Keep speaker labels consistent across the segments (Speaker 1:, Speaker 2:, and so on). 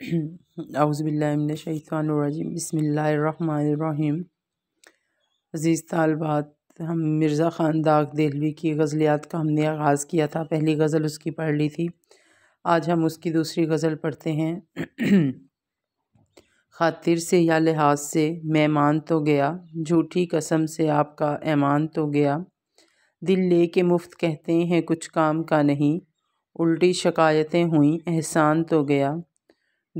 Speaker 1: अउज़बिल्लिमिनशानरजीम बसमीम अज़ीज़ तलबात हम मिर्ज़ा ख़ान दाग दहलवी की गज़लियात का हमने आगाज़ किया था पहली गज़ल उसकी पढ़ ली थी आज हम उसकी दूसरी गज़ल पढ़ते हैं खातिर से या लिहाज से मैं मान तो गया झूठी कसम से आपका ऐमान तो गया दिल ले के मुफ्त कहते हैं कुछ काम का नहीं उल्टी शिकायतें हुई एहसान तो गया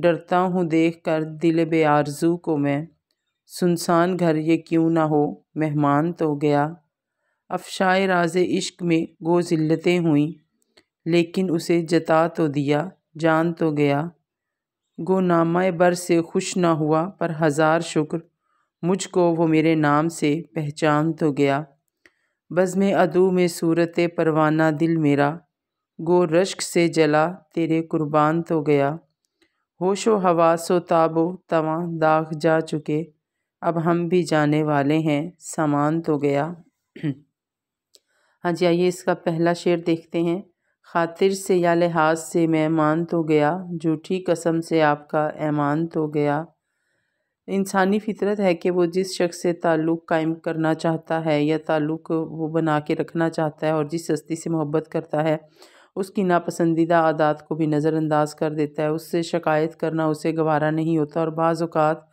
Speaker 1: डरता हूँ देख कर दिल आरजू को मैं सुनसान घर ये क्यों ना हो मेहमान तो गया अफशाए राजे इश्क में गो जिल्लतें हुई लेकिन उसे जता तो दिया जान तो गया गो नामा बर से खुश ना हुआ पर हज़ार शुक्र मुझको वो मेरे नाम से पहचान तो गया में अदू में सूरत परवाना दिल मेरा गो रश्क से जला तेरे कुर्बान तो गया होशो हवासो ताबो तवा दाग जा चुके अब हम भी जाने वाले हैं सामान तो गया हाँ जी आइए इसका पहला शेर देखते हैं खातिर से या लिहाज से मैं मान तो गया झूठी कसम से आपका ऐमान तो गया इंसानी फितरत है कि वो जिस शख्स से ताल्लुक़ कायम करना चाहता है या ताल्लुक़ वो बना के रखना चाहता है और जिस हस्ती से मोहब्बत करता है उसकी नापसंदीदा आदत को भी नज़रअंदाज कर देता है उससे शिकायत करना उसे गवारा नहीं होता और बाज़ात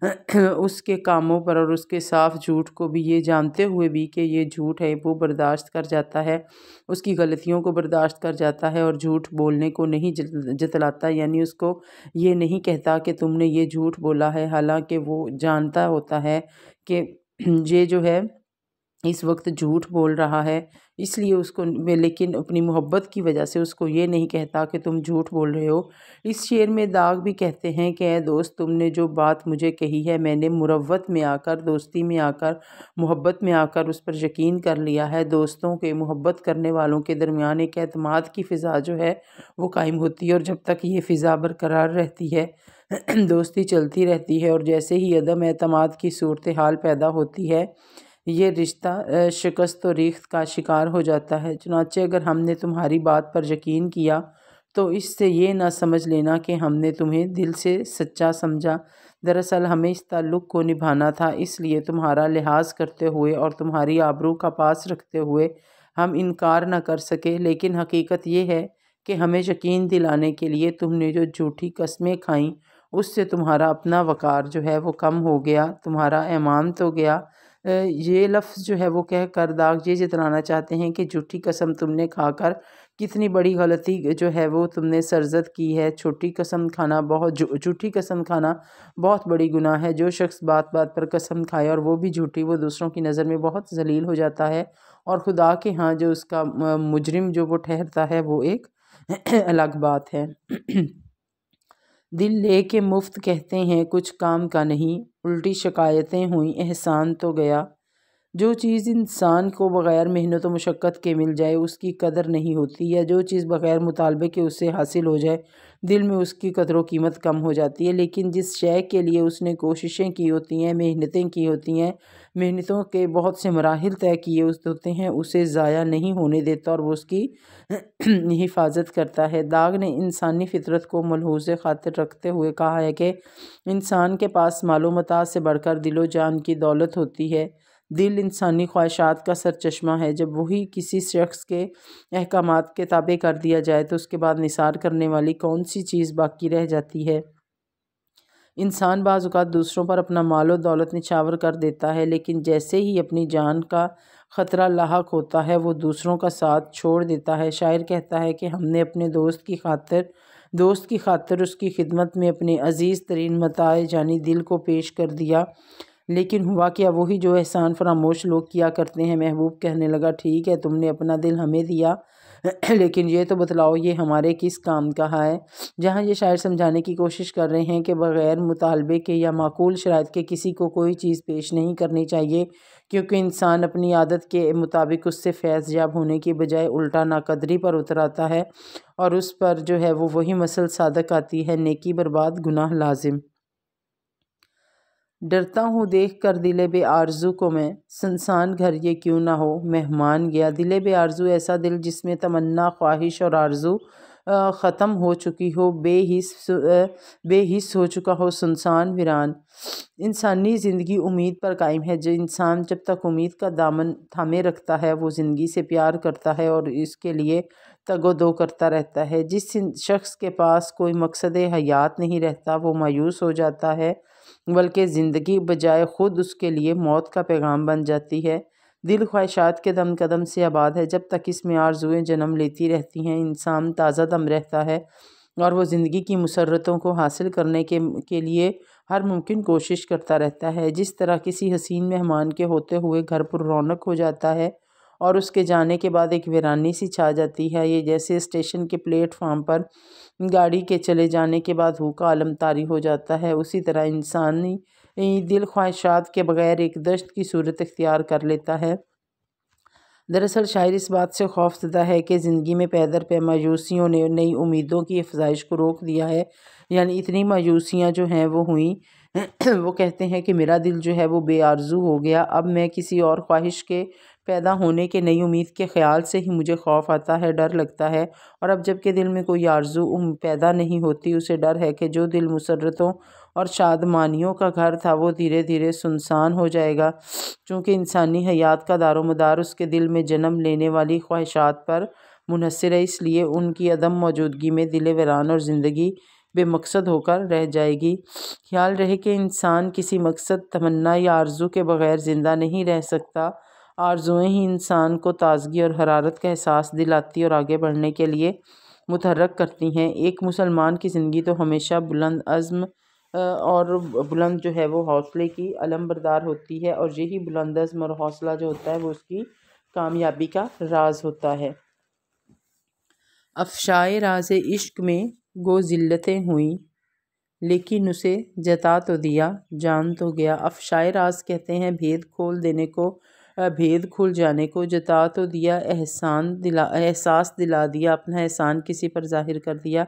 Speaker 1: उसके कामों पर और उसके साफ झूठ को भी ये जानते हुए भी कि ये झूठ है वो बर्दाश्त कर जाता है उसकी गलतियों को बर्दाश्त कर जाता है और झूठ बोलने को नहीं जतलाता यानी उसको ये नहीं कहता कि तुमने ये झूठ बोला है हालांकि वो जानता होता है कि ये जो है इस वक्त झूठ बोल रहा है इसलिए उसको लेकिन अपनी मोहब्बत की वजह से उसको ये नहीं कहता कि तुम झूठ बोल रहे हो इस शेर में दाग भी कहते हैं कि ए दोस्त तुमने जो बात मुझे कही है मैंने मुरवत में आकर दोस्ती में आकर मोहब्बत में आकर उस पर यकीन कर लिया है दोस्तों के मोहब्बत करने वालों के दरमियान एक अतमाद की फ़िज़ा जो है वो कायम होती है और जब तक ये फ़िज़ा बरकरार रहती है दोस्ती चलती रहती है और जैसे ही अदम अतमाद की सूरत हाल पैदा होती है ये रिश्ता शिकस्त और रीख का शिकार हो जाता है चुनाचे अगर हमने तुम्हारी बात पर यकीन किया तो इससे ये ना समझ लेना कि हमने तुम्हें दिल से सच्चा समझा दरअसल हमें इस ताल्लुक़ को निभाना था इसलिए तुम्हारा लिहाज करते हुए और तुम्हारी आबरू का पास रखते हुए हम इनकार ना कर सके लेकिन हकीकत ये है कि हमें यकीन दिलाने के लिए तुमने जो झूठी कस्में खाई उससे तुम्हारा अपना वक़ार जो है वो कम हो गया तुम्हारा ऐमान तो गया ये लफ्ज़ जो है वो कह कर दाग ये जतलाना चाहते हैं कि झूठी कसम तुमने खाकर कितनी बड़ी गलती जो है वो तुमने सरजद की है छोटी कसम खाना बहुत झूठी कसम खाना बहुत बड़ी गुनाह है जो शख्स बात बात पर कसम खाए और वो भी झूठी वो दूसरों की नज़र में बहुत जलील हो जाता है और खुदा के यहाँ जो उसका मुजरिम जो वो ठहरता है वो एक अलग बात है दिल ले के मुफ्त कहते हैं कुछ काम का नहीं उल्टी शिकायतें हुईं एहसान तो गया जो चीज़ इंसान को बग़ैर मेहनत व मशक्क़त के मिल जाए उसकी कदर नहीं होती या जो चीज़ बग़ैर मुतालबे के उससे हासिल हो जाए दिल में उसकी कदर व कीमत कम हो जाती है लेकिन जिस शय के लिए उसने कोशिशें की होती हैं मेहनतें की होती हैं मेहनतों के बहुत से मराहल तय किए होते हैं उसे ज़ाया नहीं होने देता और वो उसकी हिफाजत करता है दाग ने इंसानी फितरत को मलहूज खातिर रखते हुए कहा है कि इंसान के पास मालूमता से बढ़कर दिलो जान की दौलत होती है दिल इंसानी ख्वाहिशात का सरचश्मा है जब वही किसी शख्स के अहकाम के ताबे कर दिया जाए तो उसके बाद निसार करने वाली कौन सी चीज़ बाकी रह जाती है इंसान बाज़ात दूसरों पर अपना माल और दौलत निछावर कर देता है लेकिन जैसे ही अपनी जान का ख़तरा लाक होता है वो दूसरों का साथ छोड़ देता है शायर कहता है कि हमने अपने दोस्त की खातर दोस्त की खातर उसकी खिदमत में अपने अज़ीज़ तरीन मताए जानी दिल को पेश कर दिया लेकिन हुआ क्या वही जो एहसान फरामोश लोग किया करते हैं महबूब कहने लगा ठीक है तुमने अपना दिल हमें दिया लेकिन ये तो बतलाओ ये हमारे किस काम का है जहाँ ये शायर समझाने की कोशिश कर रहे हैं कि बग़ैर मुतालबे के या माकूल शरात के किसी को कोई चीज़ पेश नहीं करनी चाहिए क्योंकि इंसान अपनी आदत के मुताबिक उससे फैज़ याब होने की बजाय उल्टा नाकदरी पर उतर आता है और उस पर जो है वो वही मसल सादक आती है नेकी बर्बाद गुनाह लाजिम डरता हूँ देख कर दिले बे आरजू को मैं सुनसान घर ये क्यों ना हो मेहमान गया दिले बे आरजू ऐसा दिल जिसमें तमन्ना ख्वाहिश और आरजू ख़त्म हो चुकी हो बेहिस बेहिस हो चुका हो सुनसान वीरान इंसानी ज़िंदगी उम्मीद पर कायम है जो इंसान जब तक उम्मीद का दामन थामे रखता है वो ज़िंदगी से प्यार करता है और इसके लिए तगो दो करता रहता है जिस शख्स के पास कोई मकसद हयात नहीं रहता वो मायूस हो जाता है बल्कि ज़िंदगी बजाय ख़ुद उसके लिए मौत का पैगाम बन जाती है दिल ख्वाहिशात के दम कदम से आबाद है जब तक इसमें आरजुएँ जन्म लेती रहती हैं इंसान ताज़ा दम रहता है और वो ज़िंदगी की मसरतों को हासिल करने के के लिए हर मुमकिन कोशिश करता रहता है जिस तरह किसी हसीन मेहमान के होते हुए घर पर रौनक हो जाता है और उसके जाने के बाद एक वीरानी सी छा जाती है ये जैसे स्टेशन के प्लेटफार्म पर गाड़ी के चले जाने के बाद हुक्का आलमतारी हो जाता है उसी तरह इंसानी दिल ख्वाहिशात के बगैर एक दश्त की सूरत इख्तियार कर लेता है दरअसल शायर इस बात से खौफजदा है कि ज़िंदगी में पैदर पे मायूसियों ने नई उम्मीदों की अफजाइश को रोक दिया है यानी इतनी मायूसियाँ जो हैं वो हुई वो कहते हैं कि मेरा दिल जो है वो बेआरजू हो गया अब मैं किसी और ख्वाहिश के पैदा होने के नई उम्मीद के ख़्याल से ही मुझे खौफ आता है डर लगता है और अब जबकि दिल में कोई आरजू पैदा नहीं होती उसे डर है कि जो दिल मुसरतों और शादमानियों का घर था वो धीरे धीरे सुनसान हो जाएगा चूँकि इंसानी हयात का दारोमदार उसके दिल में जन्म लेने वाली ख्वाहिशात पर मुनसर है इसलिए उनकी अदम मौजूदगी में दिल वरान और ज़िंदगी बेमकसद होकर रह जाएगी ख्याल रहे कि इंसान किसी मकसद तमन्ना या आरजू के बग़ैर ज़िंदा नहीं रह सकता आरजुएँ ही इंसान को ताज़गी और हरारत का एहसास दिलाती और आगे बढ़ने के लिए मुतहरक करती हैं एक मुसलमान की ज़िंदगी तो हमेशा बुलंद अज़म और बुलंद जो है वो हौसले की अलमबरदार होती है और यही बुलंद अज़म और हौसला जो होता है वो उसकी कामयाबी का राज होता है अफशाए राज इश्क में गो ज़िल्लतें हुईं लेकिन उसे जता तो दिया जान तो गया अफशाय राज कहते हैं भेद खोल देने को भेद खुल जाने को जता तो दिया एहसान दिला एहसास दिला दिया अपना एहसान किसी पर जाहिर कर दिया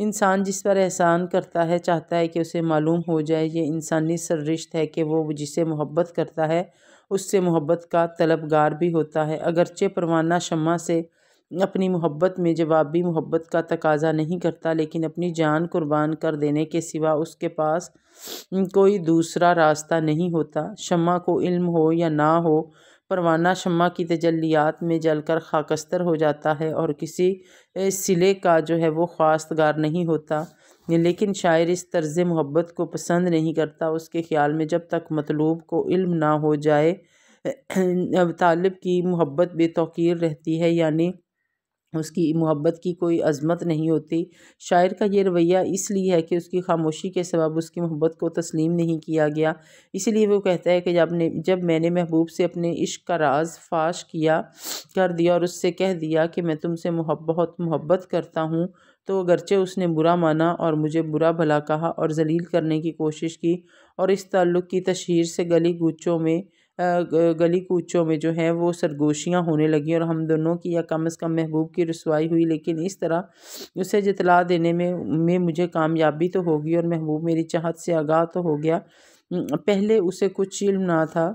Speaker 1: इंसान जिस पर एहसान करता है चाहता है कि उसे मालूम हो जाए ये इंसानी सरिश्त है कि वो जिसे मोहब्बत करता है उससे मोहब्बत का तलबगार भी होता है अगरचे परवाना शमा से अपनी मोहब्बत में जवाबी मोहब्बत का तकाजा नहीं करता लेकिन अपनी जान कुर्बान कर देने के सिवा उसके पास कोई दूसरा रास्ता नहीं होता शमा को इल्म हो या ना हो परवाना शमा की तजलियात में जलकर खाकस्तर हो जाता है और किसी सिले का जो है वो खास्तगार नहीं होता लेकिन शायर इस तर्ज़ मोहब्बत को पसंद नहीं करता उसके ख्याल में जब तक मतलूब को इल्म ना हो जाए तालब की मोहब्बत बेतौकीर रहती है यानी उसकी मोहब्बत की कोई अजमत नहीं होती शायर का ये रवैया इसलिए है कि उसकी खामोशी के सबब उसकी मोहब्बत को तस्लीम नहीं किया गया इसलिए वो कहता है कि जब ने जब मैंने महबूब से अपने इश्क का राज फाश किया कर दिया और उससे कह दिया कि मैं तुमसे बहुत मोहब्बत करता हूँ तो अगरचे उसने बुरा माना और मुझे बुरा भला कहा और जलील करने की कोशिश की और इस तल्लुक़ की तशहर से गली गुच्चों में गली कूचों में जो है वो सरगोशियाँ होने लगी और हम दोनों की या कम अज़ कम महबूब की रसवाई हुई लेकिन इस तरह उसे जतला देने में में मुझे कामयाबी तो होगी और महबूब मेरी चाहत से आगाह तो हो गया पहले उसे कुछ इल्म ना था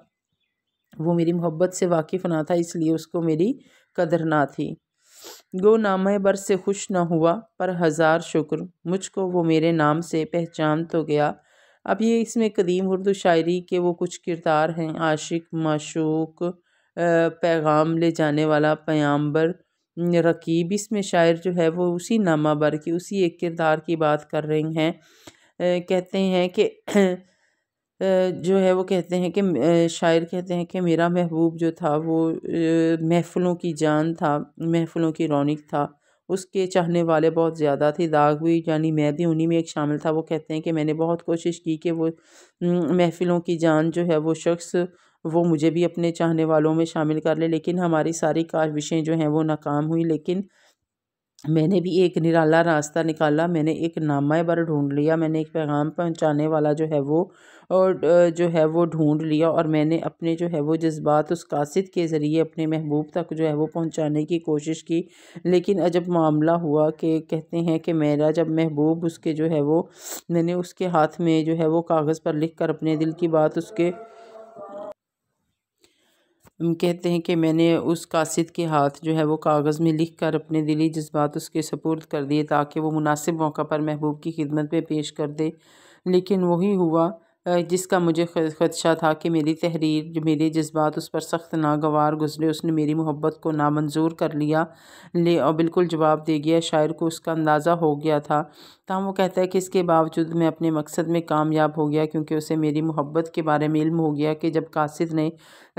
Speaker 1: वो मेरी मोहब्बत से वाकिफ़ ना था इसलिए उसको मेरी कदर ना थी गो नाम बर से खुश ना हुआ पर हज़ार शुक्र मुझको वो मेरे नाम से पहचान तो गया अब ये इसमें कदीम उर्दू शायरी के वो कुछ किरदार हैं आशिक मशूक पैगाम ले जाने वाला पैम्बर रकीब इसमें शायर जो है वो उसी नामा बर की उसी एक किरदार की बात कर रही हैं कहते हैं कि जो है वो कहते हैं कि शायर कहते हैं कि मेरा महबूब जो था वो महफ़लों की जान था महफ़लों की रौनक था उसके चाहने वाले बहुत ज़्यादा थे दाग भी यानी मैं भी उन्हीं में एक शामिल था वो कहते हैं कि मैंने बहुत कोशिश की कि वो महफ़िलों की जान जो है वो शख्स वो मुझे भी अपने चाहने वालों में शामिल कर ले लेकिन हमारी सारी काविशें जो हैं वो नाकाम हुई लेकिन मैंने भी एक निराला रास्ता निकाला मैंने एक नामा बार ढूंढ लिया मैंने एक पैगाम पहुंचाने वाला जो है वो और जो है वो ढूंढ लिया और मैंने अपने जो है वो जज्बात उस कासिद के ज़रिए अपने महबूब तक जो है वो पहुंचाने की कोशिश की लेकिन अजब मामला हुआ कि कहते हैं कि मेरा जब महबूब उसके जो है वो मैंने उसके हाथ में जो है वो कागज़ पर लिख कर अपने दिल की बात उसके कहते हैं कि मैंने उस कासिद के हाथ जो है वो कागज़ में लिख कर अपने दिली जज्बात उसके सपूर्द कर दिए ताकि वो मुनासिब मौका पर महबूब की खिदमत में पेश कर दे लेकिन वही हुआ जिसका मुझे खदशा था कि मेरी तहरीर जो मेरे जज्बात उस पर सख्त नागवार गुजरे उसने मेरी मोहब्बत को नामंजूर कर लिया ले और बिल्कुल जवाब दे गया शायर को उसका अंदाज़ा हो गया था तहम वो कहता है कि इसके बावजूद मैं अपने मकसद में कामयाब हो गया क्योंकि उसे मेरी मोहब्बत के बारे में इल्म हो गया कि जब कासिद ने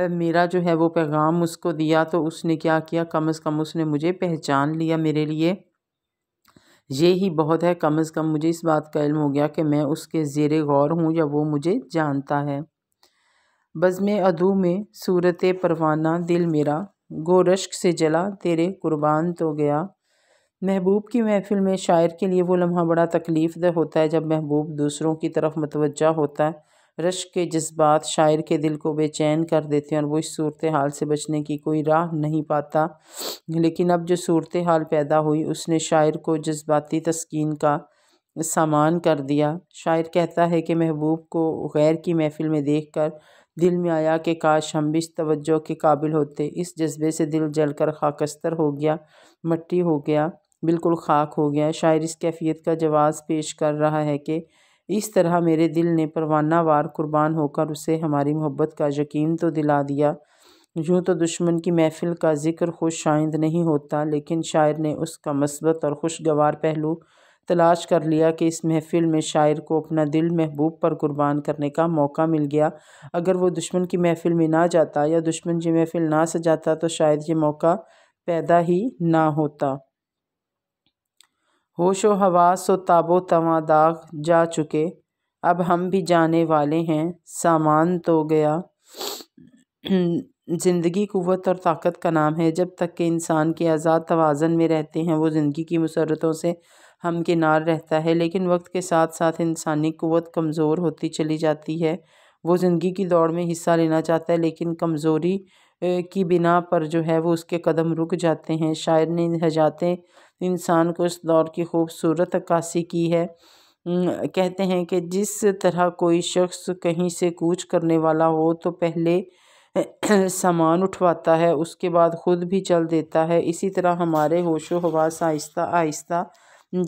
Speaker 1: मेरा जो है वो पैगाम उसको दिया तो उसने क्या किया कम अज़ कम उसने मुझे पहचान लिया मेरे लिए ये ही बहुत है कम अज़ कम मुझे इस बात का इल्म हो गया कि मैं उसके ज़ेर गौर हूँ या वो मुझे जानता है बज़म अदू में सूरत परवाना दिल मेरा गोरश्क से जला तेरे कुर्बान तो गया महबूब की महफिल में शायर के लिए वो लम्हा बड़ा तकलीफ दह होता है जब महबूब दूसरों की तरफ मतवजा होता है रश के जज्बात शायर के दिल को बेचैन कर देते हैं और वो इस सूरत हाल से बचने की कोई राह नहीं पाता लेकिन अब जो सूरत हाल पैदा हुई उसने शायर को जज्बाती तस्कीन का सामान कर दिया शायर कहता है कि महबूब को गैर की महफिल में देख कर दिल में आया कि काश हम भी इस तवज्जो के काबिल होते इस जज्बे से दिल जलकर खाकस्तर हो गया मट्टी हो गया बिल्कुल खाक हो गया शायर इस कैफियत का जवाब पेश कर रहा है कि इस तरह मेरे दिल ने परवाना वार कुर्बान होकर उसे हमारी मोहब्बत का यकीन तो दिला दिया यूँ तो दुश्मन की महफ़िल का ज़िक्र खुश शाइंद नहीं होता लेकिन शायर ने उसका मस्बत और खुशगवार पहलू तलाश कर लिया कि इस महफ़िल में शायर को अपना दिल महबूब पर कुर्बान करने का मौका मिल गया अगर वो दुश्मन की महफ़िल में ना जाता या दुश्मन की महफ़िल ना सजाता तो शायद ये मौका पैदा ही ना होता होशो हवास व ताबो तवा दाग जा चुके अब हम भी जाने वाले हैं सामान तो गया ज़िंदगी क़वत और ताकत का नाम है जब तक के इंसान के आज़ाद तोज़न में रहते हैं वो ज़िंदगी की मसरतों से हमकिनार रहता है लेकिन वक्त के साथ साथ इंसानी क़वत कमज़ोर होती चली जाती है वो ज़िंदगी की दौड़ में हिस्सा लेना चाहता है लेकिन कमज़ोरी की बिना पर जो है वो उसके कदम रुक जाते हैं शायर ने हजातें इंसान को इस दौर की खूबसूरत अक्कासी की है कहते हैं कि जिस तरह कोई शख्स कहीं से कूच करने वाला हो तो पहले सामान उठवाता है उसके बाद ख़ुद भी चल देता है इसी तरह हमारे होशो हवास आहिस्ता आहिस्ता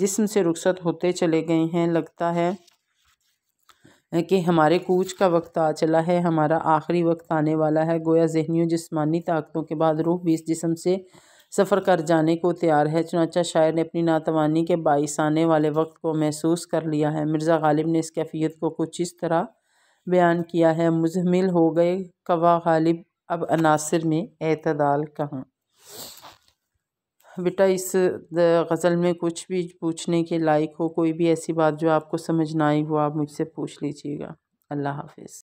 Speaker 1: जिसम से रुखसत होते चले गए हैं लगता है कि हमारे कूच का वक्त आ चला है हमारा आखिरी वक्त आने वाला है गोया जहनी जिसमानी ताकतों के बाद रूह भी इस जिसम से सफ़र कर जाने को तैयार है चुनाचा शायर ने अपनी नातवानी के बाइस आने वाले वक्त को महसूस कर लिया है मिर्ज़ा गालिब ने इस कैफियत को कुछ इस तरह बयान किया है मुजमिल हो गए कवा गालिब अब अनासर में अतदाल कहाँ बेटा इस गज़ल में कुछ भी पूछने के लायक हो कोई भी ऐसी बात जो आपको समझ ना आई हो आप मुझसे पूछ लीजिएगा अल्लाह हाफिज़